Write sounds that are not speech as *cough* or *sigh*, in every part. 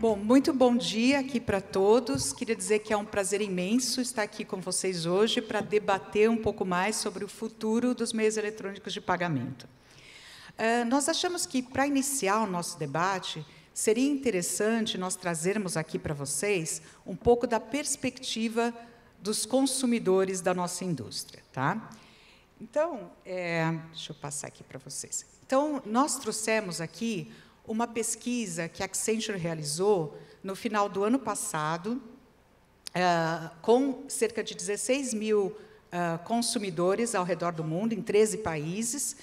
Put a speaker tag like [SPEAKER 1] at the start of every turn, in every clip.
[SPEAKER 1] Bom, muito bom dia aqui para todos. Queria dizer que é um prazer imenso estar aqui com vocês hoje para debater um pouco mais sobre o futuro dos meios eletrônicos de pagamento. Uh, nós achamos que, para iniciar o nosso debate, seria interessante nós trazermos aqui para vocês um pouco da perspectiva dos consumidores da nossa indústria. Tá? Então, é, deixa eu passar aqui para vocês. Então, nós trouxemos aqui uma pesquisa que a Accenture realizou no final do ano passado, eh, com cerca de 16 mil eh, consumidores ao redor do mundo, em 13 países,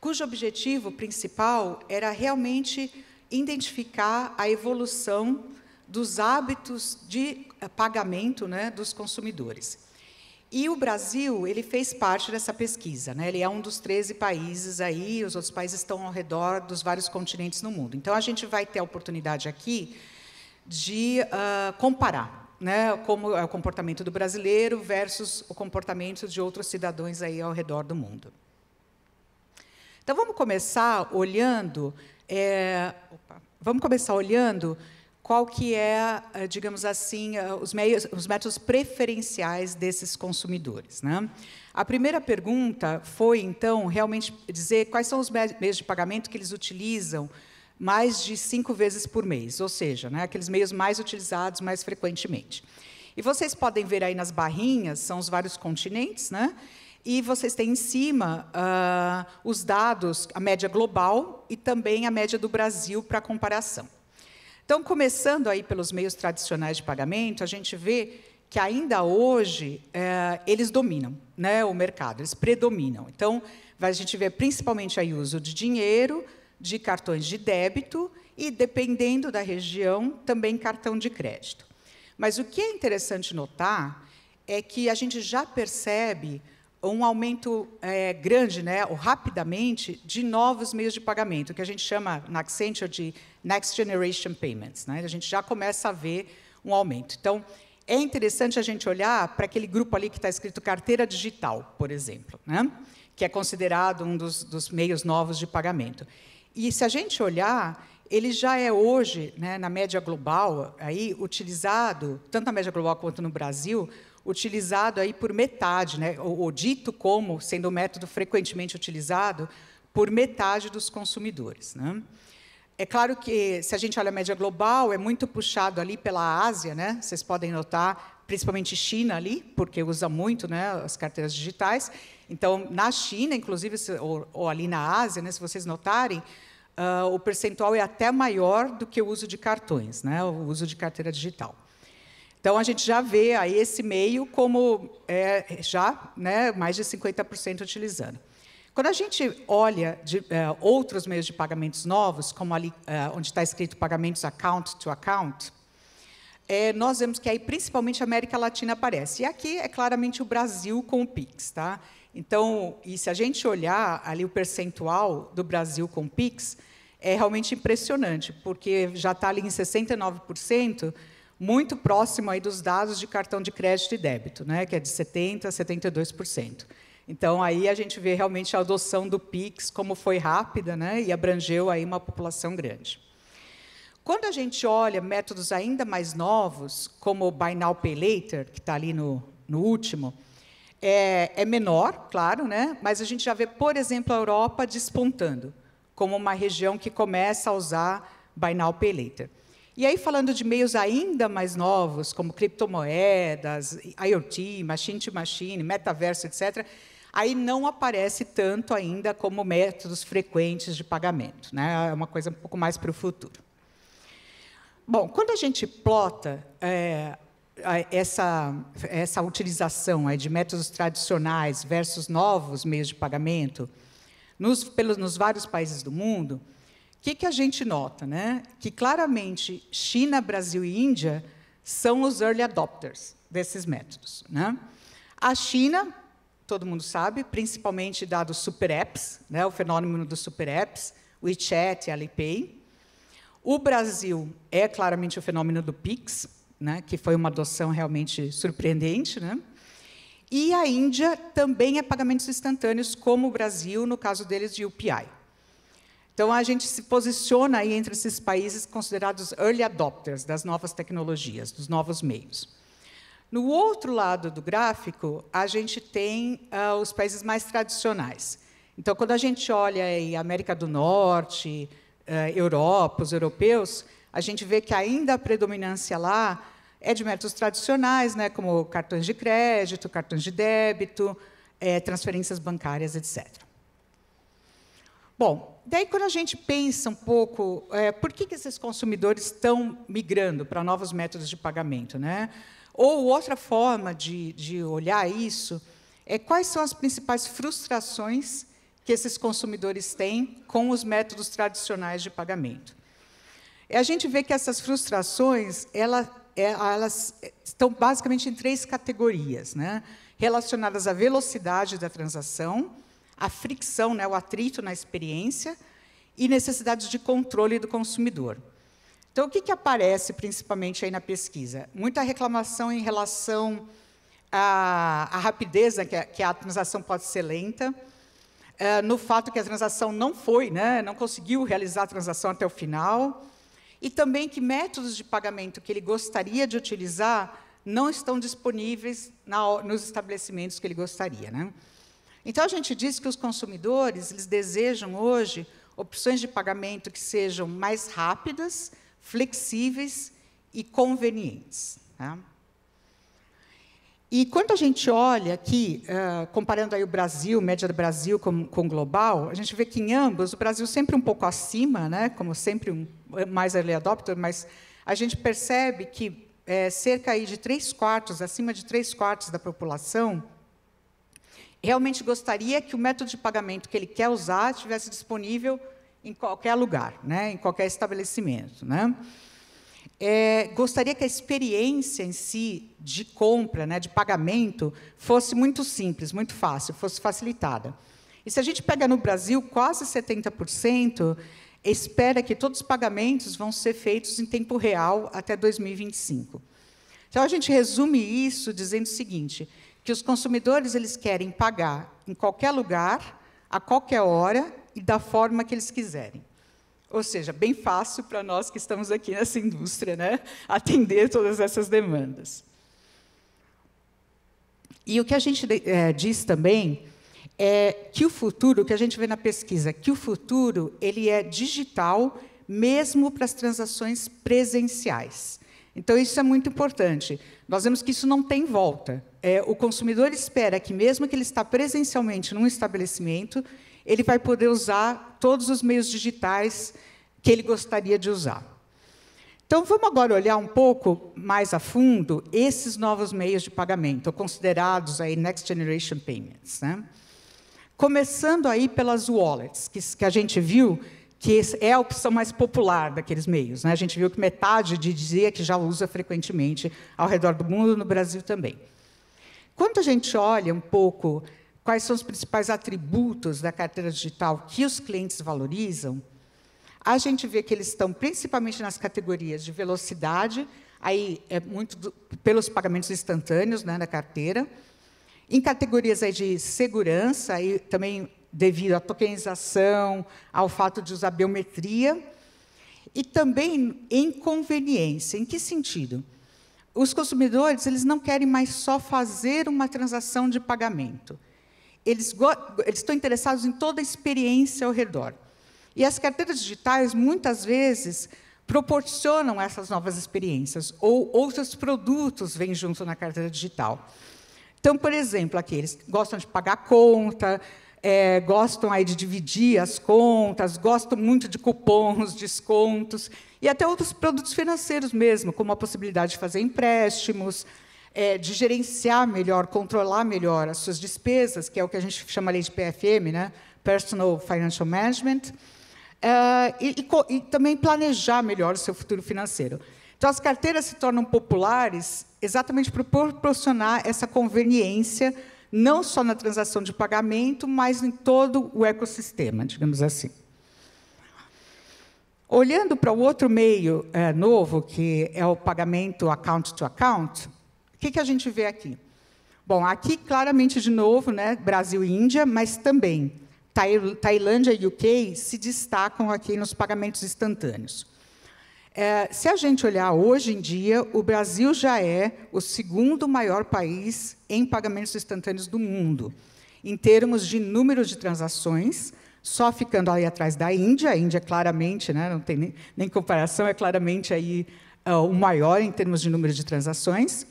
[SPEAKER 1] cujo objetivo principal era realmente identificar a evolução dos hábitos de eh, pagamento né, dos consumidores. E o Brasil, ele fez parte dessa pesquisa, né? Ele é um dos 13 países aí, os outros países estão ao redor dos vários continentes no mundo. Então a gente vai ter a oportunidade aqui de uh, comparar, né, como é o comportamento do brasileiro versus o comportamento de outros cidadãos aí ao redor do mundo. Então vamos começar olhando, é, opa, vamos começar olhando qual que é, eh, digamos assim, eh, os, meios, os métodos preferenciais desses consumidores. Né? A primeira pergunta foi, então, realmente dizer quais são os meios de pagamento que eles utilizam mais de cinco vezes por mês, ou seja, né, aqueles meios mais utilizados mais frequentemente. E vocês podem ver aí nas barrinhas, são os vários continentes, né? E vocês têm em cima uh, os dados, a média global e também a média do Brasil para comparação. Então, começando aí pelos meios tradicionais de pagamento, a gente vê que ainda hoje é, eles dominam né, o mercado, eles predominam. Então, a gente vê principalmente aí o uso de dinheiro, de cartões de débito e, dependendo da região, também cartão de crédito. Mas o que é interessante notar é que a gente já percebe um aumento é, grande, né, ou rapidamente, de novos meios de pagamento, que a gente chama na Accenture de Next Generation Payments. Né? A gente já começa a ver um aumento. Então, é interessante a gente olhar para aquele grupo ali que está escrito carteira digital, por exemplo, né? que é considerado um dos, dos meios novos de pagamento. E se a gente olhar, ele já é hoje, né, na média global, aí utilizado, tanto na média global quanto no Brasil, utilizado aí por metade, né, ou, ou dito como sendo o um método frequentemente utilizado por metade dos consumidores. Né? É claro que, se a gente olha a média global, é muito puxado ali pela Ásia, né? vocês podem notar, principalmente China ali, porque usa muito né, as carteiras digitais. Então, na China, inclusive, ou, ou ali na Ásia, né, se vocês notarem, uh, o percentual é até maior do que o uso de cartões, né, o uso de carteira digital. Então, a gente já vê aí esse meio como é, já né, mais de 50% utilizando. Quando a gente olha de, é, outros meios de pagamentos novos, como ali é, onde está escrito pagamentos account to account, é, nós vemos que aí principalmente a América Latina aparece. E aqui é claramente o Brasil com o PIX. Tá? Então, e se a gente olhar ali o percentual do Brasil com o PIX, é realmente impressionante, porque já está ali em 69%, muito próximo aí dos dados de cartão de crédito e débito, né, que é de 70% a 72%. Então, aí a gente vê realmente a adoção do PIX, como foi rápida né, e abrangeu aí uma população grande. Quando a gente olha métodos ainda mais novos, como o Buy Now, Pay Later, que está ali no, no último, é, é menor, claro, né, mas a gente já vê, por exemplo, a Europa despontando como uma região que começa a usar Buy Now, Pay Later. E aí, falando de meios ainda mais novos, como criptomoedas, IoT, machine to machine, metaverso, etc., aí não aparece tanto ainda como métodos frequentes de pagamento. Né? É uma coisa um pouco mais para o futuro. Bom, quando a gente plota é, essa, essa utilização é, de métodos tradicionais versus novos meios de pagamento, nos, pelos, nos vários países do mundo, que, que a gente nota? Né? Que claramente China, Brasil e Índia são os early adopters desses métodos. Né? A China, todo mundo sabe, principalmente dado super apps, né? o fenômeno dos super apps, WeChat e Alipay. O Brasil é claramente o fenômeno do Pix, né? que foi uma adoção realmente surpreendente. Né? E a Índia também é pagamentos instantâneos, como o Brasil, no caso deles de UPI. Então, a gente se posiciona aí entre esses países considerados early adopters das novas tecnologias, dos novos meios. No outro lado do gráfico, a gente tem uh, os países mais tradicionais. Então, quando a gente olha aí América do Norte, uh, Europa, os europeus, a gente vê que ainda a predominância lá é de métodos tradicionais, né, como cartões de crédito, cartões de débito, é, transferências bancárias, etc. Bom, Daí, quando a gente pensa um pouco, é, por que, que esses consumidores estão migrando para novos métodos de pagamento? Né? Ou outra forma de, de olhar isso é quais são as principais frustrações que esses consumidores têm com os métodos tradicionais de pagamento. A gente vê que essas frustrações elas, é, elas estão basicamente em três categorias, né? relacionadas à velocidade da transação, a fricção, né, o atrito na experiência e necessidades de controle do consumidor. Então, o que, que aparece principalmente aí na pesquisa? Muita reclamação em relação à, à rapidez né, que, a, que, a, transação pode ser lenta, eh, no fato que a transação não foi, né, não conseguiu realizar a transação até o final, e também que métodos de pagamento que ele gostaria de utilizar não estão disponíveis na, nos estabelecimentos que ele gostaria. Né? Então, a gente diz que os consumidores eles desejam hoje opções de pagamento que sejam mais rápidas, flexíveis e convenientes. Tá? E quando a gente olha aqui, uh, comparando aí o Brasil, média do Brasil com, com global, a gente vê que em ambos, o Brasil sempre um pouco acima, né, como sempre um, eh, mais early adopter, mas a gente percebe que é, cerca aí de três quartos, acima de três quartos da população, realmente gostaria que o método de pagamento que ele quer usar estivesse disponível em qualquer lugar, né? em qualquer estabelecimento. Né? É, gostaria que a experiência em si de compra, né, de pagamento, fosse muito simples, muito fácil, fosse facilitada. E se a gente pega no Brasil, quase 70% espera que todos os pagamentos vão ser feitos em tempo real até 2025. Então, a gente resume isso dizendo o seguinte: que os consumidores eles querem pagar em qualquer lugar, a qualquer hora e da forma que eles quiserem. Ou seja, bem fácil para nós que estamos aqui nessa indústria, né, atender todas essas demandas. E o que a gente é, diz também é que o futuro, o que a gente vê na pesquisa, que o futuro ele é digital mesmo para as transações presenciais. Então, isso é muito importante. Nós vemos que isso não tem volta. É, o consumidor espera que, mesmo que ele está presencialmente num estabelecimento, ele vai poder usar todos os meios digitais que ele gostaria de usar. Então, vamos agora olhar um pouco mais a fundo esses novos meios de pagamento, considerados aí Next Generation Payments. Né? Começando aí pelas wallets, que, que a gente viu que é a opção mais popular daqueles meios. Né? A gente viu que metade de dizia que já usa frequentemente ao redor do mundo, no Brasil também. Quando a gente olha um pouco quais são os principais atributos da carteira digital que os clientes valorizam, a gente vê que eles estão principalmente nas categorias de velocidade, aí é muito do, pelos pagamentos instantâneos né, na carteira, em categorias aí de segurança, aí também devido à tokenização, ao fato de usar biometria, e também em conveniência. Em que sentido? Os consumidores eles não querem mais só fazer uma transação de pagamento. Eles, eles estão interessados em toda a experiência ao redor. E as carteiras digitais, muitas vezes, proporcionam essas novas experiências, ou outros produtos vêm junto na carteira digital. Então, por exemplo, aqueles que gostam de pagar conta, é, gostam aí de dividir as contas, gostam muito de cupons, descontos, e até outros produtos financeiros mesmo, como a possibilidade de fazer empréstimos, é, de gerenciar melhor, controlar melhor as suas despesas, que é o que a gente chama ali de PFM, né? Personal Financial Management, é, e, e, e também planejar melhor o seu futuro financeiro. Então, as carteiras se tornam populares exatamente para proporcionar essa conveniência não só na transação de pagamento, mas em todo o ecossistema, digamos assim. Olhando para o outro meio é, novo, que é o pagamento account to account, o que, que a gente vê aqui? Bom, aqui claramente de novo, né, Brasil e Índia, mas também Tailândia e UK se destacam aqui nos pagamentos instantâneos. É, se a gente olhar hoje em dia, o Brasil já é o segundo maior país em pagamentos instantâneos do mundo, em termos de número de transações, só ficando ali atrás da Índia. A Índia, claramente, né, não tem nem, nem comparação, é claramente aí uh, o maior em termos de número de transações.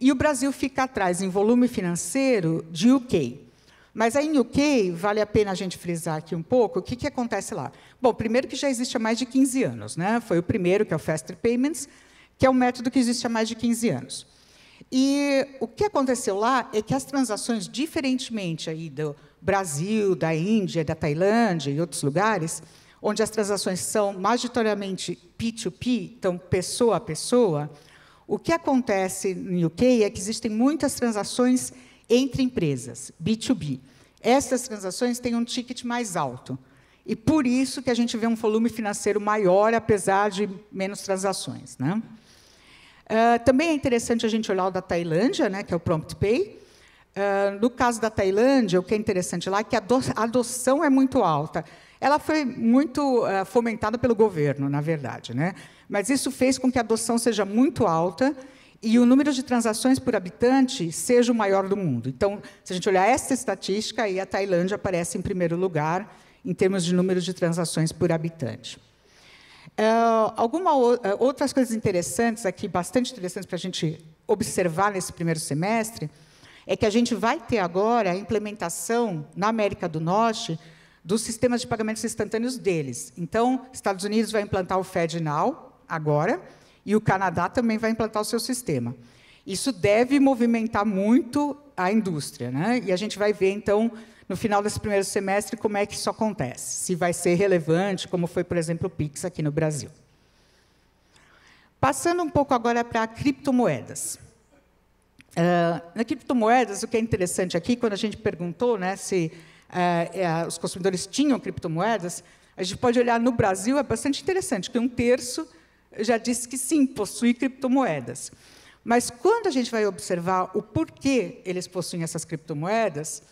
[SPEAKER 1] E o Brasil fica atrás em volume financeiro de UK. Mas aí em UK, vale a pena a gente frisar aqui um pouco, o que, que acontece lá? Bom, primeiro que já existe há mais de 15 anos, né? foi o primeiro, que é o Faster Payments, que é um método que existe há mais de 15 anos. E o que aconteceu lá é que as transações, diferentemente aí do Brasil, da Índia, da Tailândia e outros lugares, onde as transações são majoritariamente P2P, então pessoa a pessoa, o que acontece no UK é que existem muitas transações entre empresas, B2B. Essas transações têm um ticket mais alto. E por isso que a gente vê um volume financeiro maior, apesar de menos transações. Né? Uh, também é interessante a gente olhar o da Tailândia, né, que é o Prompt Pay. Uh, no caso da Tailândia, o que é interessante lá é que a adoção é muito alta. Ela foi muito uh, fomentada pelo governo, na verdade. Né? Mas isso fez com que a adoção seja muito alta e o número de transações por habitante seja o maior do mundo. Então, se a gente olhar essa estatística, aí a Tailândia aparece em primeiro lugar em termos de número de transações por habitante. Uh, é, algumas uh, é, outras coisas interessantes aqui, bastante interessantes para a gente observar nesse primeiro semestre, é que a gente vai ter agora a implementação na América do Norte dos sistemas de pagamentos instantâneos deles. Então, Estados Unidos vai implantar o FedNow agora, e o Canadá também vai implantar o seu sistema. Isso deve movimentar muito a indústria, né? E a gente vai ver então no final desse primeiro semestre como é que isso acontece, se vai ser relevante, como foi, por exemplo, o Pix aqui no Brasil. Passando um pouco agora para criptomoedas. Uh, na criptomoedas, o que é interessante aqui, quando a gente perguntou né, se uh, uh, os consumidores tinham criptomoedas, a gente pode olhar no Brasil, é bastante interessante, que um terço já disse que sim, possui criptomoedas. Mas quando a gente vai observar o porquê eles possuem essas criptomoedas,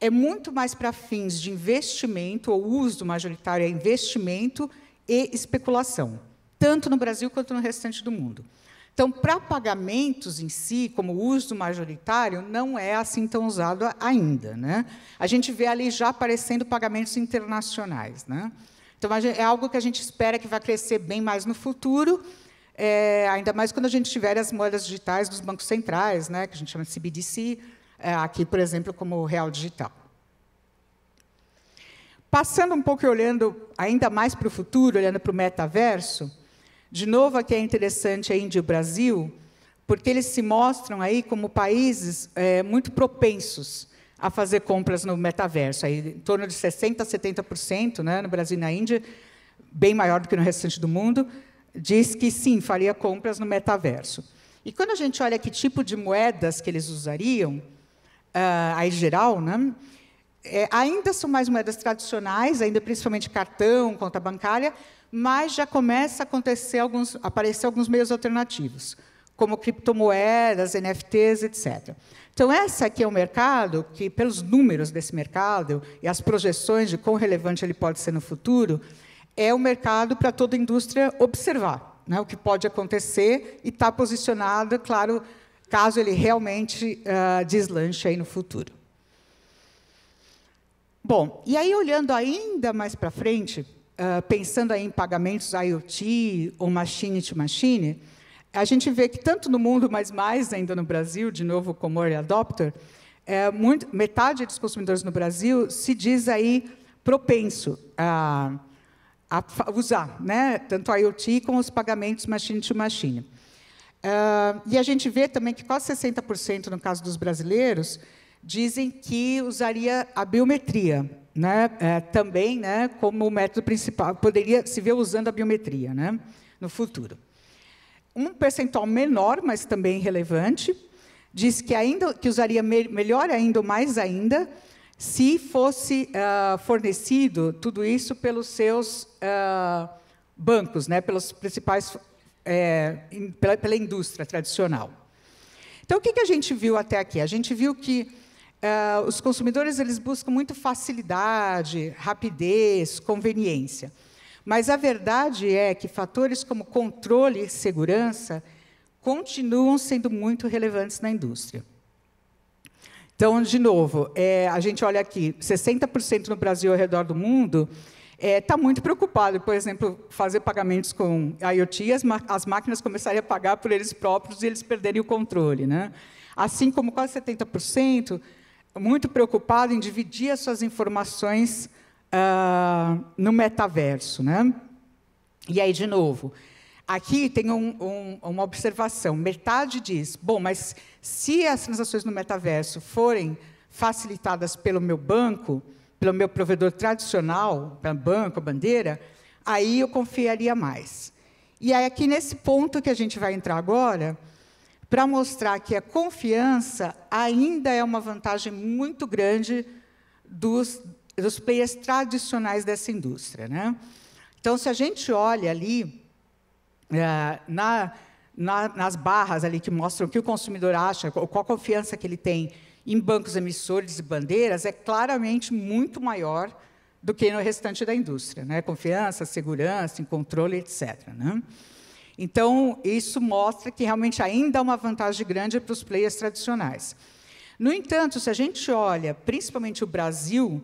[SPEAKER 1] é muito mais para fins de investimento, ou uso majoritário é investimento e especulação, tanto no Brasil quanto no restante do mundo. Então, para pagamentos em si, como uso majoritário, não é assim tão usado ainda. Né? A gente vê ali já aparecendo pagamentos internacionais. Né? Então, é algo que a gente espera que vai crescer bem mais no futuro, é, ainda mais quando a gente tiver as moedas digitais dos bancos centrais, né, que a gente chama de CBDC, é, eh, aqui, por exemplo, como o real digital. Passando um pouco e olhando ainda mais para o futuro, olhando para o metaverso, de novo aqui é interessante a Índia e o Brasil, porque eles se mostram aí como países é, muito propensos a fazer compras no metaverso. Aí, em torno de 60% a 70% né, no Brasil e na Índia, bem maior do que no restante do mundo, diz que sim, faria compras no metaverso. E quando a gente olha que tipo de moedas que eles usariam, uh, aí geral, né, é, ainda são mais moedas tradicionais, ainda principalmente cartão, conta bancária, mas já começa a acontecer alguns, aparecer alguns meios alternativos como criptomoedas, NFTs, etc. Então, esse aqui é um mercado que, pelos números desse mercado e as projeções de quão relevante ele pode ser no futuro, é um mercado para toda a indústria observar né, o que pode acontecer e estar tá posicionado, claro, caso ele realmente uh, deslanche aí no futuro. Bom, e aí olhando ainda mais para frente, uh, pensando aí em pagamentos IoT ou machine to machine, a gente vê que tanto no mundo, mas mais ainda no Brasil, de novo como early adopter, é, muito, metade dos consumidores no Brasil se diz aí propenso a, a usar, né? tanto a IoT como os pagamentos machine to machine. Uh, e a gente vê também que quase 60%, no caso dos brasileiros, dizem que usaria a biometria né? É, também né? como método principal, poderia se ver usando a biometria né? no futuro um percentual menor, mas também relevante, diz que ainda que usaria me melhor ainda, mais ainda, se fosse uh, fornecido tudo isso pelos seus uh, bancos, né, pelos principais é, in, pela, pela, indústria tradicional. Então, o que, que a gente viu até aqui? A gente viu que uh, os consumidores eles buscam muito facilidade, rapidez, conveniência. Mas a verdade é que fatores como controle e segurança continuam sendo muito relevantes na indústria. Então, de novo, é, a gente olha aqui, 60% no Brasil e ao redor do mundo está é, tá muito preocupado, por exemplo, fazer pagamentos com IoT, as, as máquinas começarem a pagar por eles próprios e eles perderem o controle. Né? Assim como quase 70%, muito preocupado em dividir as suas informações uh, no metaverso. Né? E aí, de novo, aqui tem um, um, uma observação. Metade diz, bom, mas se as transações no metaverso forem facilitadas pelo meu banco, pelo meu provedor tradicional, banco, bandeira, aí eu confiaria mais. E é aqui nesse ponto que a gente vai entrar agora, para mostrar que a confiança ainda é uma vantagem muito grande dos, dos players tradicionais dessa indústria. Né? Então, se a gente olha ali é, na, na, nas barras ali que mostram o que o consumidor acha, qual, qual a confiança que ele tem em bancos emissores e bandeiras, é claramente muito maior do que no restante da indústria. Né? Confiança, segurança, em controle, etc. Né? Então, isso mostra que realmente ainda há uma vantagem grande para os players tradicionais. No entanto, se a gente olha principalmente o Brasil,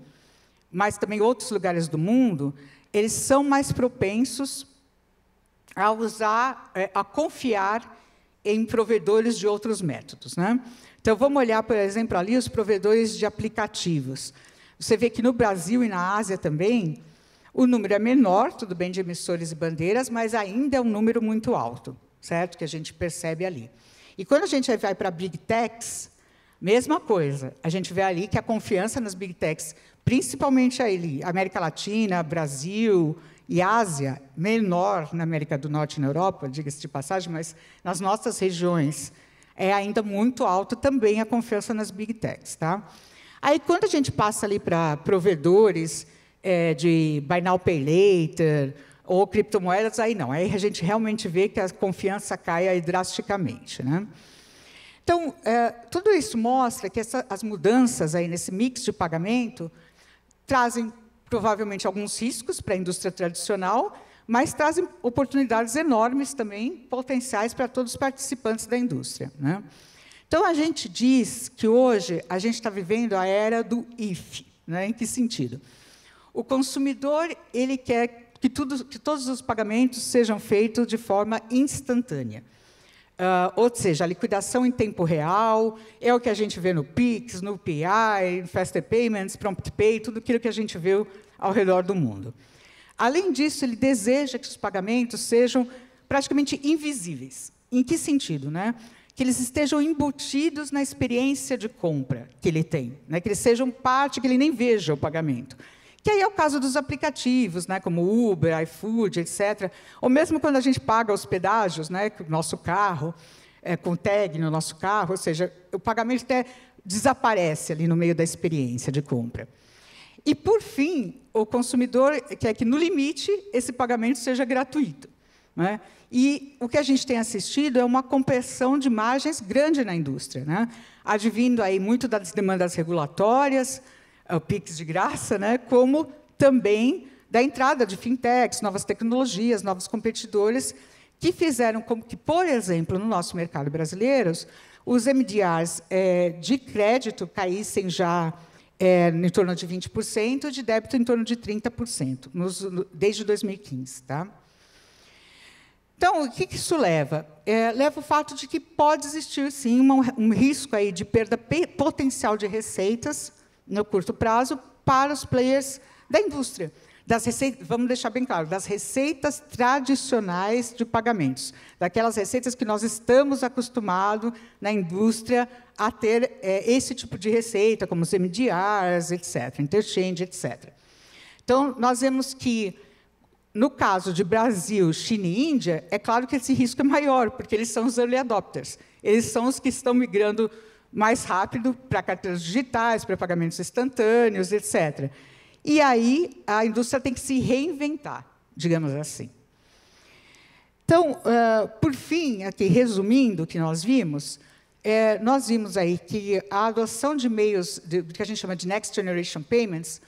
[SPEAKER 1] mas também outros lugares do mundo, eles são mais propensos a usar, é, a confiar em provedores de outros métodos. Né? Então, vamos olhar, por exemplo, ali os provedores de aplicativos. Você vê que no Brasil e na Ásia também, o número é menor, tudo bem, de emissores e bandeiras, mas ainda é um número muito alto, certo? Que a gente percebe ali. E quando a gente vai para Big Techs, mesma coisa. A gente vê ali que a confiança nas Big Techs principalmente ali América Latina, Brasil e Ásia, menor na América do Norte e na Europa, diga-se de passagem, mas nas nossas regiões é ainda muito alta também a confiança nas big techs. Tá? Aí, quando a gente passa ali para provedores é, de buy now, pay later ou criptomoedas, aí não, aí a gente realmente vê que a confiança cai aí drasticamente. Né? Então, é, tudo isso mostra que essa, as mudanças aí nesse mix de pagamento trazem provavelmente alguns riscos para a indústria tradicional, mas trazem oportunidades enormes também, potenciais para todos os participantes da indústria. Né? Então, a gente diz que hoje a gente está vivendo a era do IF. Né? Em que sentido? O consumidor ele quer que, tudo, que todos os pagamentos sejam feitos de forma instantânea. Uh, ou seja, a liquidação em tempo real, é o que a gente vê no PIX, no PI, Faster Payments, Prompt Pay, tudo aquilo que a gente viu ao redor do mundo. Além disso, ele deseja que os pagamentos sejam praticamente invisíveis. Em que sentido? Né? Que eles estejam embutidos na experiência de compra que ele tem, né? que eles sejam parte, que ele nem veja o pagamento que aí é o caso dos aplicativos, né, como Uber, iFood, etc. Ou mesmo quando a gente paga os pedágios, né, com o nosso carro, é, com tag no nosso carro, ou seja, o pagamento até desaparece ali no meio da experiência de compra. E, por fim, o consumidor quer é que, no limite, esse pagamento seja gratuito. Né? E o que a gente tem assistido é uma compressão de margens grande na indústria, né? advindo aí muito das demandas regulatórias, é o Pix de graça, né, como também da entrada de fintechs, novas tecnologias, novos competidores, que fizeram como que, por exemplo, no nosso mercado brasileiro, os MDRs é, de crédito caíssem já é, em torno de 20%, de débito em torno de 30%, nos, no, desde 2015. Tá? Então, o que, que isso leva? É, leva o fato de que pode existir, sim, uma, um risco aí de perda potencial de receitas no curto prazo para os players da indústria. Das receitas, vamos deixar bem claro, das receitas tradicionais de pagamentos, daquelas receitas que nós estamos acostumados na indústria a ter é, esse tipo de receita, como os MDRs, etc., interchange, etc. Então, nós vemos que, no caso de Brasil, China e Índia, é claro que esse risco é maior, porque eles são os early adopters, eles são os que estão migrando mais rápido para carteiras digitais, para pagamentos instantâneos, etc. E aí a indústria tem que se reinventar, digamos assim. Então, uh, por fim, aqui resumindo o que nós vimos, é, nós vimos aí que a adoção de meios, de, que a gente chama de Next Generation Payments,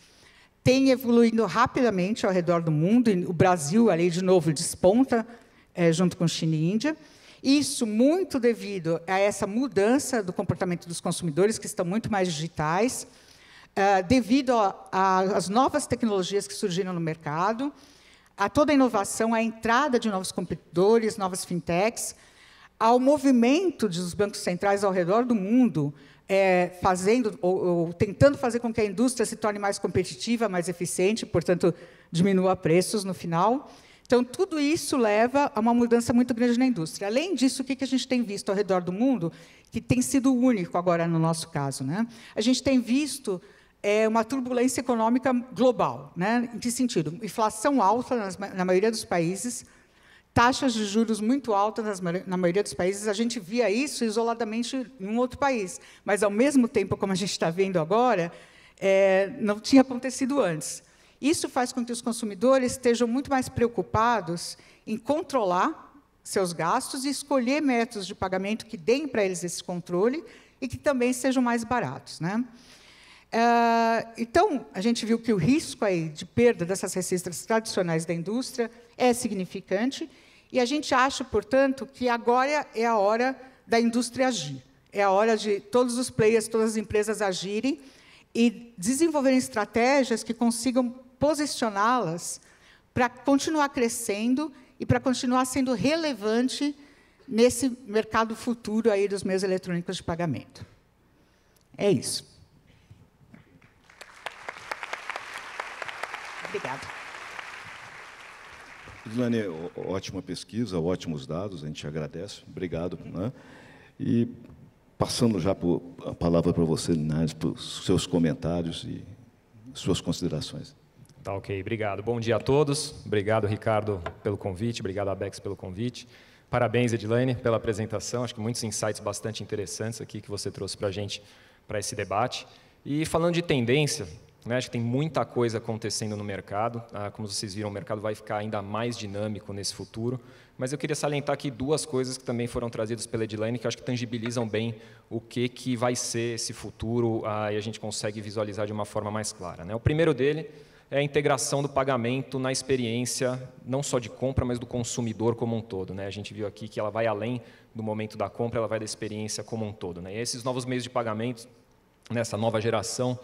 [SPEAKER 1] tem evoluído rapidamente ao redor do mundo. O Brasil, ali, de novo, desponta, é, junto com China e Índia. Isso muito devido a essa mudança do comportamento dos consumidores, que estão muito mais digitais, uh, devido às novas tecnologias que surgiram no mercado, a toda a inovação, a entrada de novos competidores, novas fintechs, ao movimento dos bancos centrais ao redor do mundo, é, fazendo ou, ou, tentando fazer com que a indústria se torne mais competitiva, mais eficiente, portanto diminua preços no final. Então, tudo isso leva a uma mudança muito grande na indústria. Além disso, o que a gente tem visto ao redor do mundo, que tem sido único agora no nosso caso? Né? A gente tem visto é, uma turbulência econômica global. Né? Em que sentido? Inflação alta nas, na maioria dos países, taxas de juros muito altas nas, na maioria dos países. A gente via isso isoladamente em um outro país, mas, ao mesmo tempo, como a gente está vendo agora, é, não tinha acontecido antes. Isso faz com que os consumidores estejam muito mais preocupados em controlar seus gastos e escolher métodos de pagamento que deem para eles esse controle e que também sejam mais baratos. Né? Uh, então, a gente viu que o risco aí de perda dessas receitas tradicionais da indústria é significante e a gente acha, portanto, que agora é a hora da indústria agir. É a hora de todos os players, todas as empresas agirem e desenvolverem estratégias que consigam posicioná-las para continuar crescendo e para continuar sendo relevante nesse mercado futuro aí dos meios eletrônicos de pagamento. É isso. Obrigada.
[SPEAKER 2] Islane, ótima pesquisa, ótimos dados, a gente agradece, obrigado. Né? E passando já por, a palavra para você, Linares, para os seus comentários e suas considerações.
[SPEAKER 3] Tá ok, obrigado. Bom dia a todos. Obrigado, Ricardo, pelo convite. Obrigado, Abex, pelo convite. Parabéns, Edilene, pela apresentação. Acho que muitos insights bastante interessantes aqui que você trouxe para a gente para esse debate. E falando de tendência, né, acho que tem muita coisa acontecendo no mercado. Ah, como vocês viram, o mercado vai ficar ainda mais dinâmico nesse futuro. Mas eu queria salientar aqui duas coisas que também foram trazidas pela Edilene que acho que tangibilizam bem o que, que vai ser esse futuro ah, e a gente consegue visualizar de uma forma mais clara. Né? O primeiro dele é a integração do pagamento na experiência, não só de compra, mas do consumidor como um todo. Né? A gente viu aqui que ela vai além do momento da compra, ela vai da experiência como um todo. Né? E esses novos meios de pagamento, nessa nova geração,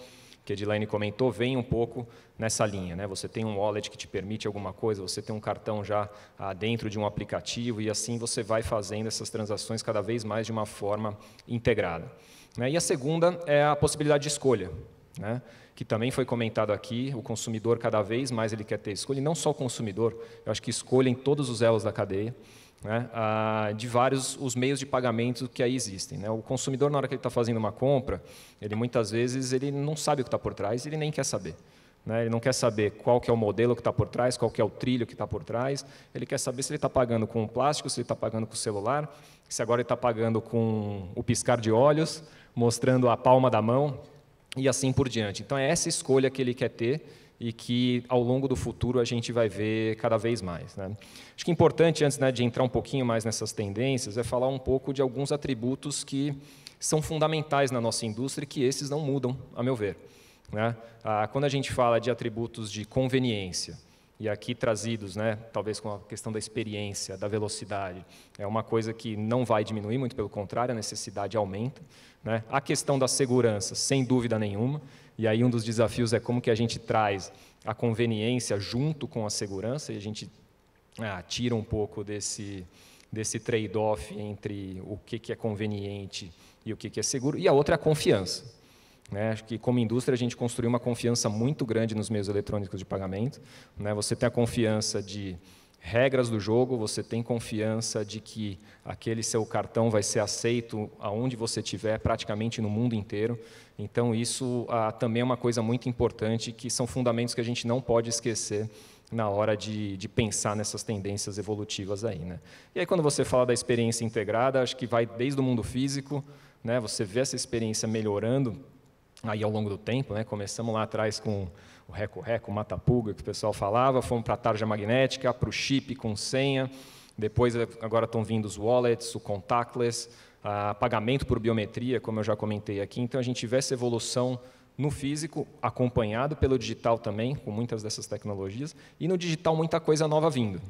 [SPEAKER 3] que a Edilene comentou, vem um pouco nessa linha. Né? Você tem um wallet que te permite alguma coisa, você tem um cartão já ah, dentro de um aplicativo, e assim você vai fazendo essas transações cada vez mais de uma forma integrada. Né? E a segunda é a possibilidade de escolha. Né? que também foi comentado aqui, o consumidor cada vez mais ele quer ter escolha, e não só o consumidor, eu acho que escolha em todos os elos da cadeia, né, de vários os meios de pagamento que aí existem. Né. O consumidor, na hora que ele está fazendo uma compra, ele muitas vezes ele não sabe o que está por trás, ele nem quer saber. Né, ele não quer saber qual que é o modelo que está por trás, qual que é o trilho que está por trás. Ele quer saber se ele está pagando com o plástico, se ele está pagando com o celular, se agora ele está pagando com o piscar de olhos, mostrando a palma da mão e assim por diante. Então, é essa escolha que ele quer ter e que ao longo do futuro a gente vai ver cada vez mais. Né? Acho que importante, antes né, de entrar um pouquinho mais nessas tendências, é falar um pouco de alguns atributos que são fundamentais na nossa indústria e que esses não mudam, a meu ver. Né? Ah, quando a gente fala de atributos de conveniência, e aqui trazidos, né, talvez com a questão da experiência, da velocidade, é uma coisa que não vai diminuir, muito pelo contrário, a necessidade aumenta. Né? A questão da segurança, sem dúvida nenhuma, e aí um dos desafios é como que a gente traz a conveniência junto com a segurança, e a gente ah, tira um pouco desse, desse trade-off entre o que, que é conveniente e o que, que é seguro, e a outra é a confiança. Né? Acho que, como indústria, a gente construiu uma confiança muito grande nos meios eletrônicos de pagamento. Né? Você tem a confiança de regras do jogo, você tem confiança de que aquele seu cartão vai ser aceito aonde você estiver, praticamente no mundo inteiro. Então, isso ah, também é uma coisa muito importante, que são fundamentos que a gente não pode esquecer na hora de, de pensar nessas tendências evolutivas aí. Né? E aí, quando você fala da experiência integrada, acho que vai desde o mundo físico, né? você vê essa experiência melhorando aí ao longo do tempo. Né? Começamos lá atrás com o reco-reco, mata-pulga, que o pessoal falava, fomos para a tarja magnética, para o chip com senha, depois é, agora estão vindo os wallets, o contactless, a pagamento por biometria, como eu já comentei aqui. Então, a gente tivesse essa evolução no físico, acompanhado pelo digital também, com muitas dessas tecnologias, e no digital muita coisa nova vindo.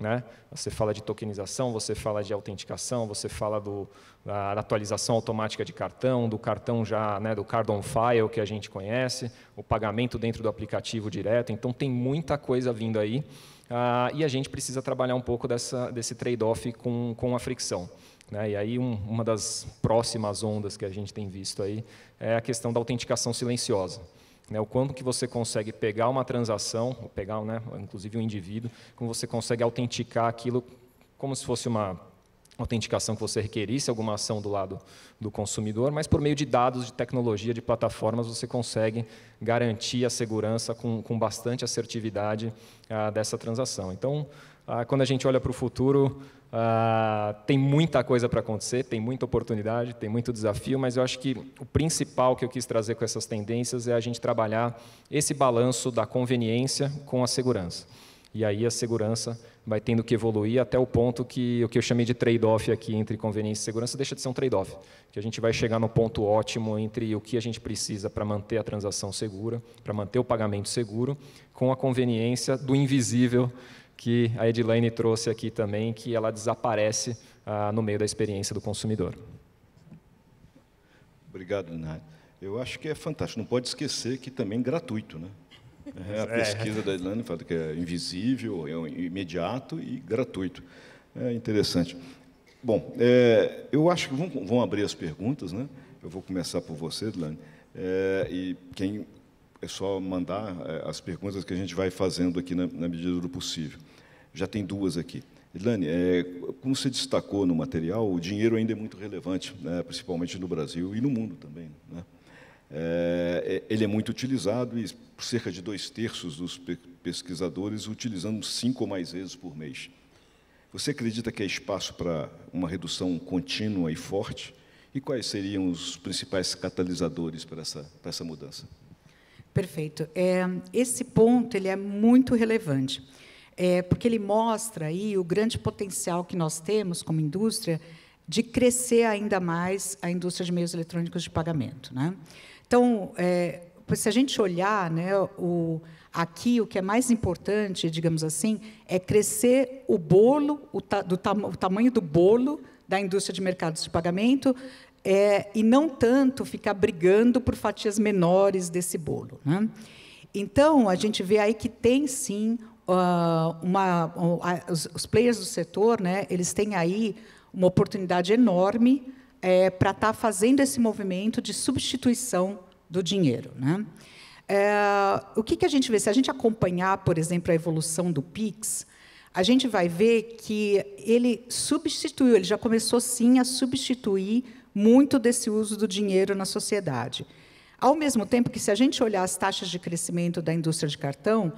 [SPEAKER 3] Né? Você fala de tokenização, você fala de autenticação, você fala do, da atualização automática de cartão, do cartão já, né, do card on file que a gente conhece, o pagamento dentro do aplicativo direto. Então tem muita coisa vindo aí ah, e a gente precisa trabalhar um pouco dessa, desse trade-off com, com a fricção. Né? E aí um, uma das próximas ondas que a gente tem visto aí é a questão da autenticação silenciosa. Né, o quanto que você consegue pegar uma transação, ou pegar, né, inclusive um indivíduo, como você consegue autenticar aquilo como se fosse uma autenticação que você requerisse alguma ação do lado do consumidor, mas por meio de dados, de tecnologia, de plataformas, você consegue garantir a segurança com, com bastante assertividade ah, dessa transação. Então, ah, quando a gente olha para o futuro, Uh, tem muita coisa para acontecer, tem muita oportunidade, tem muito desafio, mas eu acho que o principal que eu quis trazer com essas tendências é a gente trabalhar esse balanço da conveniência com a segurança. E aí a segurança vai tendo que evoluir até o ponto que o que eu chamei de trade-off aqui entre conveniência e segurança deixa de ser um trade-off, que a gente vai chegar no ponto ótimo entre o que a gente precisa para manter a transação segura, para manter o pagamento seguro, com a conveniência do invisível que a Edilane trouxe aqui também, que ela desaparece ah, no meio da experiência do consumidor.
[SPEAKER 2] Obrigado, Nath. Eu acho que é fantástico. Não pode esquecer que também é gratuito, né? É, a é. pesquisa é. da Edilane fala que é invisível, é imediato e gratuito. É interessante. Bom, é, eu acho que vão, vão, abrir as perguntas, né? Eu vou começar por você, Edilane. É, e quem é só mandar é, as perguntas que a gente vai fazendo aqui na, na medida do possível já tem duas aqui. Ilane, é, como você destacou no material, o dinheiro ainda é muito relevante, né, principalmente no Brasil e no mundo também. Né? É, é ele é muito utilizado e cerca de dois terços dos pesquisadores utilizando cinco ou mais vezes por mês. Você acredita que há é espaço para uma redução contínua e forte? E quais seriam os principais catalisadores para essa, para essa mudança?
[SPEAKER 1] Perfeito. É, esse ponto ele é muito relevante é, porque ele mostra aí o grande potencial que nós temos como indústria de crescer ainda mais a indústria de meios eletrônicos de pagamento. Né? Então, é, se a gente olhar né, o, aqui, o que é mais importante, digamos assim, é crescer o bolo, o, ta, do tam, o tamanho do bolo da indústria de mercados de pagamento, é, e não tanto ficar brigando por fatias menores desse bolo. Né? Então, a gente vê aí que tem, sim, ah, uma, ah, os players do setor, né, eles têm aí uma oportunidade enorme é, eh, para estar tá fazendo esse movimento de substituição do dinheiro. Né? É, o que, que a gente vê? Se a gente acompanhar, por exemplo, a evolução do PIX, a gente vai ver que ele substituiu, ele já começou sim a substituir muito desse uso do dinheiro na sociedade. Ao mesmo tempo que, se a gente olhar as taxas de crescimento da indústria de cartão,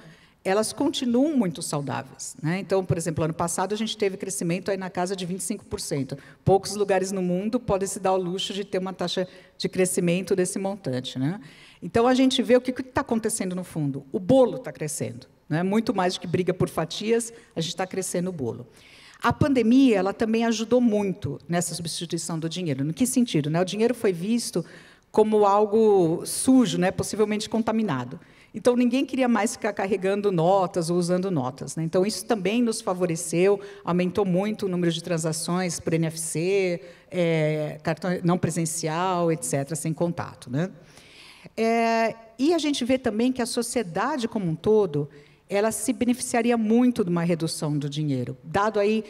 [SPEAKER 1] elas continuam muito saudáveis. Né? Então, por exemplo, ano passado a gente teve crescimento aí na casa de 25%. Poucos lugares no mundo podem se dar o luxo de ter uma taxa de crescimento desse montante. Né? Então, a gente vê o que está acontecendo no fundo. O bolo está crescendo. Né? Muito mais do que briga por fatias, a gente está crescendo o bolo. A pandemia ela também ajudou muito nessa substituição do dinheiro. No que sentido? Né? O dinheiro foi visto como algo sujo, né? possivelmente contaminado. Então, ninguém queria mais ficar carregando notas ou usando notas. Né? Então, isso também nos favoreceu, aumentou muito o número de transações por NFC, é, cartão não presencial, etc., sem contato. Né? É, e a gente vê também que a sociedade como um todo ela se beneficiaria muito de uma redução do dinheiro, dado aí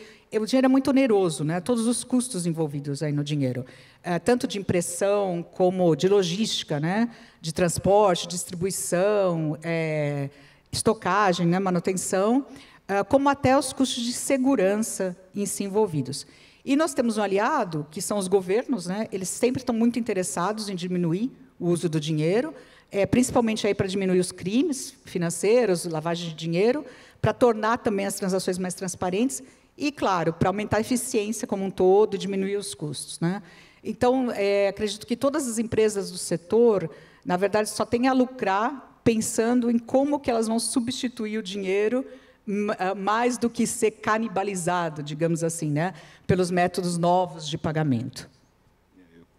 [SPEAKER 1] o dinheiro é muito oneroso, né? todos os custos envolvidos aí no dinheiro, é, tanto de impressão como de logística, né? de transporte, distribuição, é, estocagem, né? manutenção, é, como até os custos de segurança em si envolvidos. E nós temos um aliado, que são os governos, né? eles sempre estão muito interessados em diminuir o uso do dinheiro, é, principalmente aí para diminuir os crimes financeiros, lavagem de dinheiro, para tornar também as transações mais transparentes e, claro, para aumentar a eficiência como um todo, diminuir os custos. Né? Então, é, acredito que todas as empresas do setor, na verdade, só têm a lucrar pensando em como que elas vão substituir o dinheiro ah, mais do que ser canibalizado, digamos assim, né, pelos métodos novos de pagamento.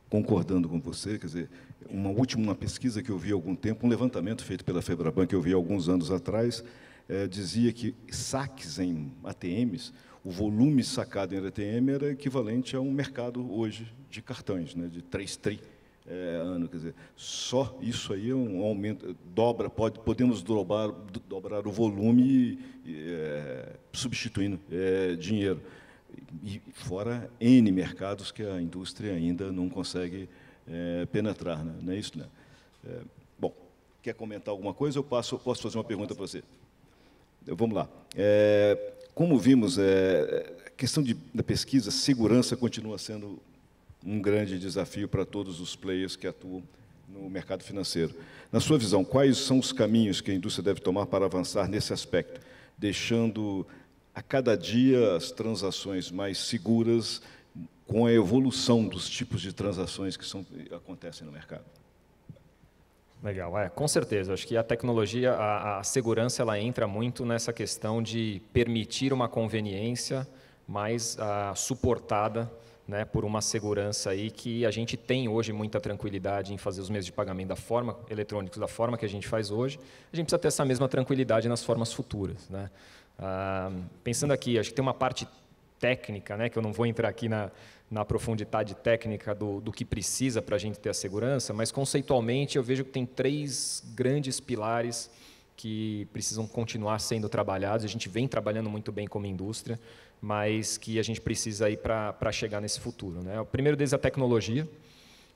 [SPEAKER 2] Concordando com você, quer dizer, uma última uma pesquisa que eu vi há algum tempo, um levantamento feito pela Febraban que eu vi há alguns anos atrás, é, dizia que saques em ATMs o volume sacado em RTM era equivalente a um mercado hoje de cartões, né, de 3 tri é, ano. Quer dizer, só isso aí é um aumento, dobra, pode, podemos dobrar, dobrar o volume é, substituindo é, dinheiro. E fora N mercados que a indústria ainda não consegue penetrar, né? não é isso? Né? bom, quer comentar alguma coisa? Eu passo, posso fazer uma pergunta para você. Vamos lá. É, como vimos, é, a é, questão de, da pesquisa, segurança continua sendo um grande desafio para todos os players que atuam no mercado financeiro. Na sua visão, quais são os caminhos que a indústria deve tomar para avançar nesse aspecto, deixando a cada dia as transações mais seguras com a evolução dos tipos de transações que são, acontecem no mercado?
[SPEAKER 3] Legal, é, com certeza. Acho que a tecnologia, a, a, segurança, ela entra muito nessa questão de permitir uma conveniência, mas a, ah, suportada né, por uma segurança aí que a gente tem hoje muita tranquilidade em fazer os meios de pagamento da forma eletrônicos da forma que a gente faz hoje. A gente precisa ter essa mesma tranquilidade nas formas futuras, né? ah, pensando aqui, acho que tem uma parte técnica, né, que eu não vou entrar aqui na, na profundidade técnica do, do que precisa para a gente ter a segurança, mas conceitualmente eu vejo que tem três grandes pilares que precisam continuar sendo trabalhados. A gente vem trabalhando muito bem como indústria, mas que a gente precisa ir para chegar nesse futuro. Né? O primeiro deles é a tecnologia.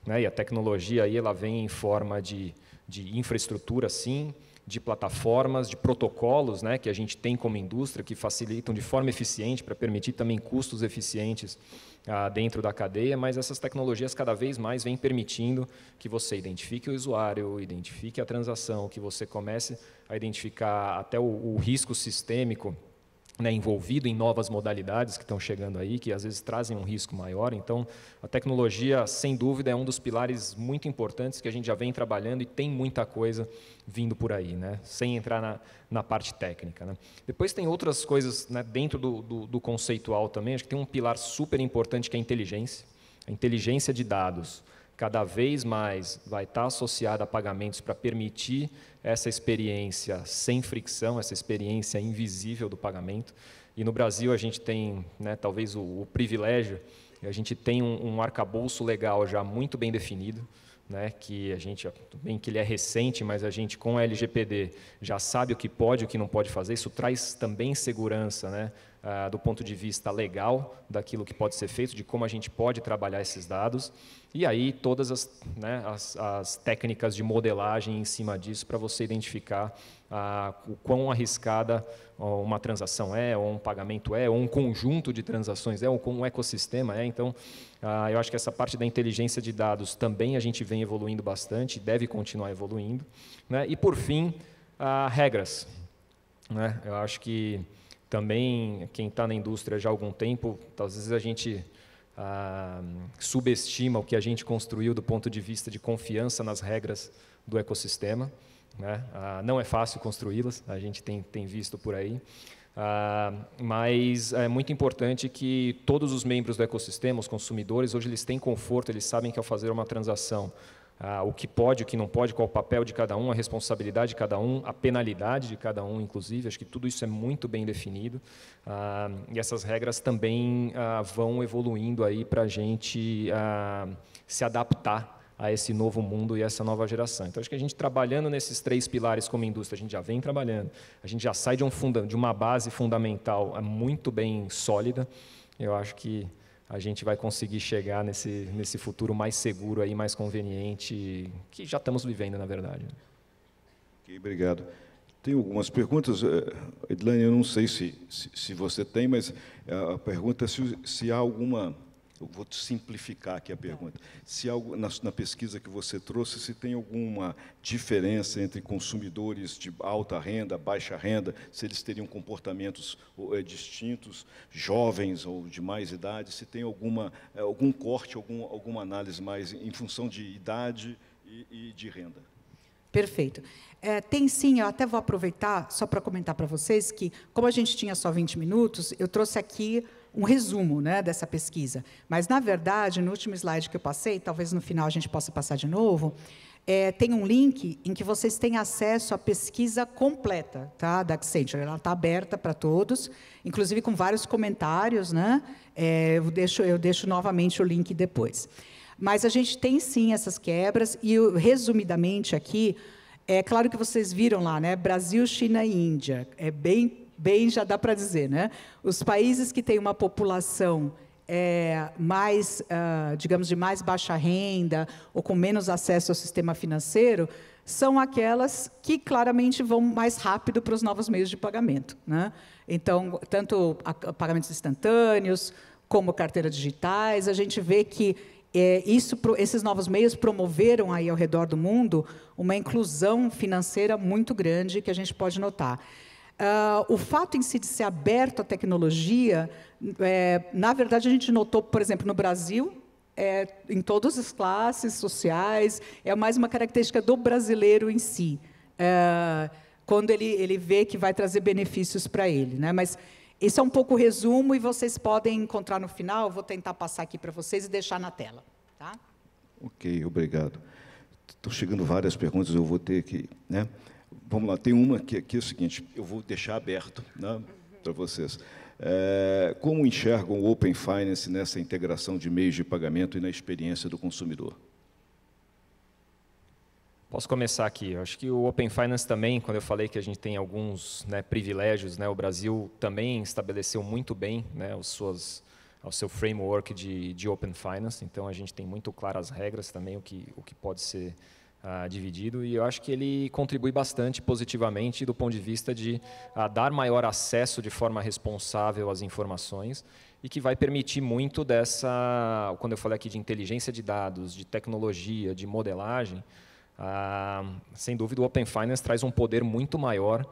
[SPEAKER 3] Né? E a tecnologia aí, ela vem em forma de, de infraestrutura, sim, de plataformas, de protocolos né, que a gente tem como indústria, que facilitam de forma eficiente para permitir também custos eficientes ah, dentro da cadeia, mas essas tecnologias cada vez mais vêm permitindo que você identifique o usuário, identifique a transação, que você comece a identificar até o, o risco sistêmico né, envolvido em novas modalidades que estão chegando aí, que às vezes trazem um risco maior. Então, a tecnologia, sem dúvida, é um dos pilares muito importantes que a gente já vem trabalhando e tem muita coisa vindo por aí, né, sem entrar na, na parte técnica. Né. Depois tem outras coisas né, dentro do, do, do conceitual também, acho que tem um pilar super importante que é a inteligência, a inteligência de dados cada vez mais vai estar associada a pagamentos para permitir essa experiência sem fricção, essa experiência invisível do pagamento. E no Brasil a gente tem, né, talvez, o, o, privilégio, a gente tem um, um arcabouço legal já muito bem definido, né, que a gente, bem que ele é recente, mas a gente com a LGPD já sabe o que pode e o que não pode fazer, isso traz também segurança né, ah, do ponto de vista legal daquilo que pode ser feito, de como a gente pode trabalhar esses dados, e aí todas as, né, as, as técnicas de modelagem em cima disso para você identificar ah, o quão arriscada uma transação é, ou um pagamento é, ou um conjunto de transações é, ou um ecossistema é. Então, ah, eu acho que essa parte da inteligência de dados também a gente vem evoluindo bastante, deve continuar evoluindo. Né? E, por fim, regras. Né? Eu acho que também, quem está na indústria já há algum tempo, às vezes a gente ah, subestima o que a gente construiu do ponto de vista de confiança nas regras do ecossistema. Né? Ah, não é fácil construí-las, a gente tem, tem visto por aí. Ah, mas é muito importante que todos os membros do ecossistema, os consumidores, hoje eles têm conforto, eles sabem que ao fazer uma transação ah, o que pode, o que não pode, qual o papel de cada um, a responsabilidade de cada um, a penalidade de cada um, inclusive. Acho que tudo isso é muito bem definido. Ah, e essas regras também ah, vão evoluindo aí para a gente ah, se adaptar a esse novo mundo e essa nova geração. Então, acho que a gente trabalhando nesses três pilares como indústria, a gente já vem trabalhando, a gente já sai de, um funda de uma base fundamental ah, muito bem sólida. Eu acho que a gente vai conseguir chegar nesse, nesse futuro mais seguro, aí, mais conveniente, que já estamos vivendo, na verdade.
[SPEAKER 2] Okay, obrigado. Tem algumas perguntas, eh, Edilane, eu não sei se, se, se, você tem, mas eh, a pergunta é se, se há alguma eu vou simplificar aqui a pergunta. Se algo, na, na, pesquisa que você trouxe, se tem alguma diferença entre consumidores de alta renda, baixa renda, se eles teriam comportamentos é, distintos, jovens ou de mais idade, se tem alguma, é, algum corte, algum, alguma análise mais em função de idade e, e de renda?
[SPEAKER 1] Perfeito. É, tem sim, eu até vou aproveitar só para comentar para vocês que, como a gente tinha só 20 minutos, eu trouxe aqui um resumo né, dessa pesquisa. Mas, na verdade, no último slide que eu passei, talvez no final a gente possa passar de novo, é, tem um link em que vocês têm acesso à pesquisa completa tá, da Accenture. Ela está aberta para todos, inclusive com vários comentários. Né? É, eu, deixo, eu deixo novamente o link depois. Mas a gente tem sim essas quebras, e eu, resumidamente aqui, é claro que vocês viram lá, né? Brasil, China e Índia. É bem bem já dá para dizer, né? Os países que têm uma população é, mais, uh, digamos, de mais baixa renda ou com menos acesso ao sistema financeiro, são aquelas que claramente vão mais rápido para os novos meios de pagamento. Né? Então, tanto pagamentos instantâneos como carteiras digitais, a gente vê que é, isso, esses novos meios promoveram aí ao redor do mundo uma inclusão financeira muito grande que a gente pode notar. Uh, o fato em si de ser aberto à tecnologia, é, na verdade, a gente notou, por exemplo, no Brasil, é, em todas as classes sociais, é mais uma característica do brasileiro em si, é, quando ele, ele vê que vai trazer benefícios para ele. Né? Mas esse é um pouco o resumo e vocês podem encontrar no final, vou tentar passar aqui para vocês e deixar na tela. Tá?
[SPEAKER 2] Ok, obrigado. Estão chegando várias perguntas, eu vou ter que... Né? vamos lá, tem uma que é o seguinte, eu vou deixar aberto né, para vocês. É, como enxergam o Open Finance nessa integração de meios de pagamento e na experiência do consumidor?
[SPEAKER 3] Posso começar aqui. Eu acho que o Open Finance também, quando eu falei que a gente tem alguns né, privilégios, né, o Brasil também estabeleceu muito bem né, os suas, o seu framework de, de Open Finance. Então, a gente tem muito claras regras também, o que, o que pode ser Uh, dividido e eu acho que ele contribui bastante positivamente do ponto de vista de uh, dar maior acesso de forma responsável às informações e que vai permitir muito dessa, quando eu falei aqui de inteligência de dados, de tecnologia, de modelagem, uh, sem dúvida o Open Finance traz um poder muito maior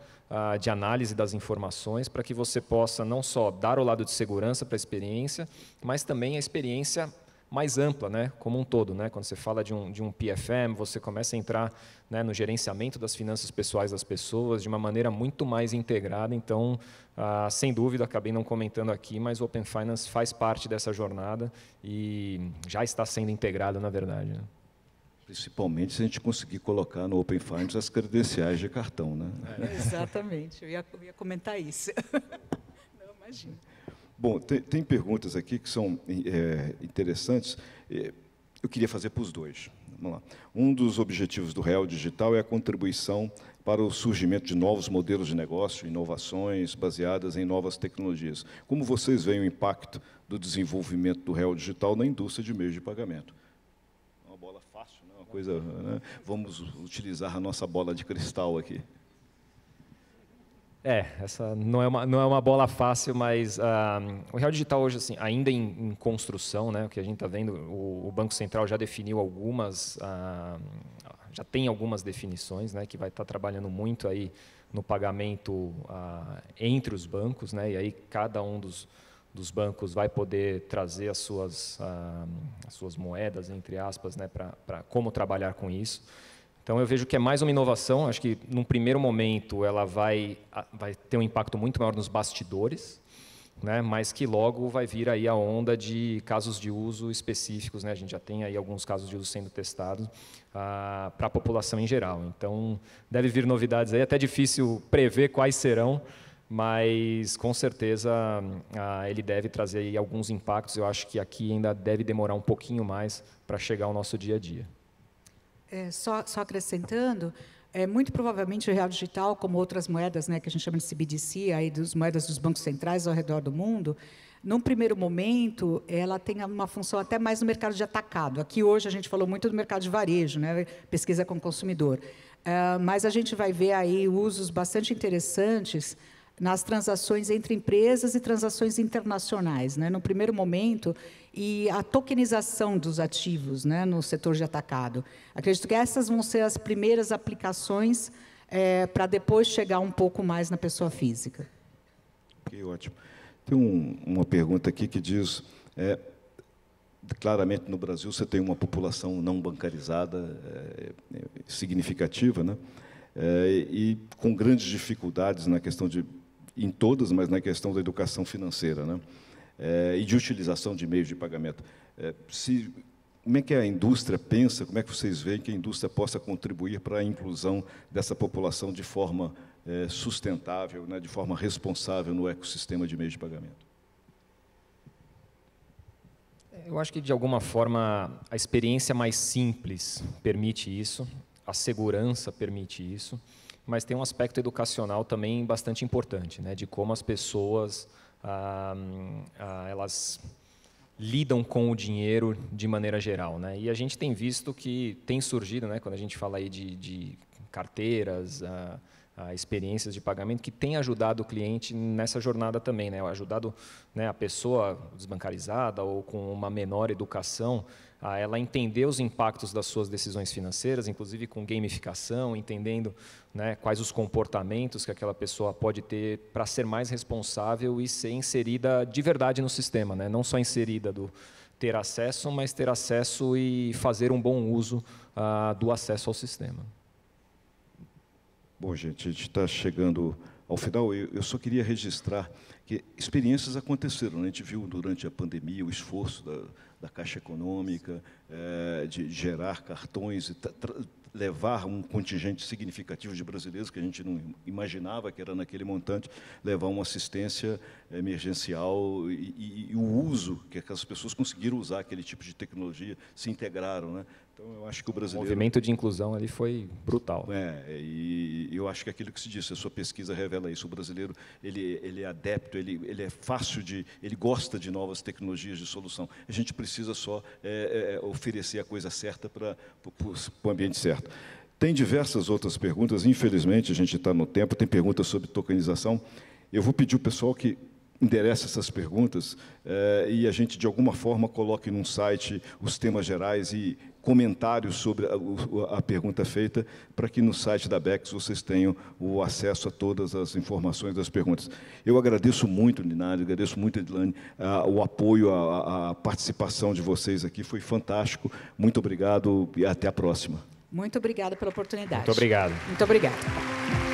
[SPEAKER 3] de análise das informações para que você possa não só dar o lado de segurança para a experiência, mas também a experiência mais ampla, né, como um todo. Né? Quando você fala de um, de um PFM, você começa a entrar né, no gerenciamento das finanças pessoais das pessoas de uma maneira muito mais integrada. Então, ah, sem dúvida, acabei não comentando aqui, mas o Open Finance faz parte dessa jornada e já está sendo integrado, na verdade. Né?
[SPEAKER 2] Principalmente se a gente conseguir colocar no Open Finance as credenciais de cartão. Né? É.
[SPEAKER 1] Exatamente, eu ia, eu ia comentar isso. *laughs* Não, imagina.
[SPEAKER 2] Bom, tem, tem perguntas aqui que são é, interessantes. É, eu queria fazer para os dois. Um dos objetivos do Real Digital é a contribuição para o surgimento de novos modelos de negócio, inovações baseadas em novas tecnologias. Como vocês veem o impacto do desenvolvimento do Real Digital na indústria de meios de pagamento? Uma bola fácil, não é uma coisa. Né? Vamos utilizar a nossa bola de cristal aqui.
[SPEAKER 3] É, essa não é uma, não é uma bola fácil, mas uh, o real digital hoje, assim, ainda em, em construção, né, o que a gente está vendo, o, o, Banco Central já definiu algumas, uh, já tem algumas definições, né, que vai estar tá trabalhando muito aí no pagamento uh, entre os bancos, né, e aí cada um dos, dos bancos vai poder trazer as suas, as suas moedas, entre aspas, né, para como trabalhar com isso. Então eu vejo que é mais uma inovação, acho que num primeiro momento ela vai, vai ter um impacto muito maior nos bastidores, né, mas que logo vai vir aí a onda de casos de uso específicos, né, a gente já tem aí alguns casos de uso sendo testados ah, para a população em geral. Então deve vir novidades aí, É até difícil prever quais serão, mas com certeza ah, ele deve trazer aí alguns impactos. Eu acho que aqui ainda deve demorar um pouquinho mais para chegar ao nosso dia a dia.
[SPEAKER 1] É, só, só, acrescentando, é, muito provavelmente o real digital, como outras moedas, né, que a gente chama de CBDC, aí dos moedas dos bancos centrais ao redor do mundo, num primeiro momento, ela tem uma função até mais no mercado de atacado. Aqui hoje a gente falou muito do mercado de varejo, né, pesquisa com o consumidor. É, mas a gente vai ver aí usos bastante interessantes nas transações entre empresas e transações internacionais. Né? No primeiro momento, e a tokenização dos ativos né, no setor de atacado. Acredito que essas vão ser as primeiras aplicações é, para depois chegar um pouco mais na pessoa física.
[SPEAKER 2] Ok, ótimo. Tem um, uma pergunta aqui que diz, é, claramente no Brasil você tem uma população não bancarizada é, é significativa, né? É, e com grandes dificuldades na questão de, em todas, mas na questão da educação financeira, né? é, e de utilização de meios de pagamento. É, se, como é que a indústria pensa, como é que vocês veem que a indústria possa contribuir para a inclusão dessa população de forma é, sustentável, né, de forma responsável no ecossistema de meios de pagamento?
[SPEAKER 3] Eu acho que, de alguma forma, a experiência mais simples permite isso, a segurança permite isso, mas tem um aspecto educacional também bastante importante, né, de como as pessoas ah, ah, elas lidam com o dinheiro de maneira geral. Né? E a gente tem visto que tem surgido, né, quando a gente fala aí de, de carteiras, ah, experiências de pagamento que tem ajudado o cliente nessa jornada também, né? ajudado né, a pessoa desbancarizada ou com uma menor educação a ela entender os impactos das suas decisões financeiras, inclusive com gamificação, entendendo né, quais os comportamentos que aquela pessoa pode ter para ser mais responsável e ser inserida de verdade no sistema, né? não só inserida do ter acesso, mas ter acesso e fazer um bom uso ah, do acesso ao sistema.
[SPEAKER 2] Bom, gente, a gente está chegando ao final. Eu, só queria registrar que experiências aconteceram. Né? A gente viu durante a pandemia o esforço da, da Caixa Econômica é, de gerar cartões e levar um contingente significativo de brasileiros que a gente não imaginava que era naquele montante, levar uma assistência emergencial e, e, e o uso que aquelas pessoas conseguiram usar aquele tipo de tecnologia, se integraram. Né? Então, eu acho que o brasileiro... O movimento de
[SPEAKER 3] inclusão ali foi brutal.
[SPEAKER 2] É, e eu acho que aquilo que se disse, a sua pesquisa revela isso. O brasileiro, ele, ele é adepto, ele, ele é fácil de... Ele gosta de novas tecnologias de solução. A gente precisa só é, é, é oferecer a coisa certa para o ambiente certo. Tem diversas outras perguntas. Infelizmente, a gente está no tempo. Tem perguntas sobre tokenização. Eu vou pedir o pessoal que endereça essas perguntas eh, e a gente, de alguma forma, coloque num site os temas gerais e comentários sobre a, a pergunta feita, para que no site da BEX vocês tenham o acesso a todas as informações das perguntas. Eu agradeço muito, Linari, agradeço muito, Edilane, a, o apoio, a, a participação de vocês aqui, foi fantástico. Muito obrigado e até a próxima.
[SPEAKER 1] Muito obrigada pela oportunidade. Muito obrigado. Muito obrigada.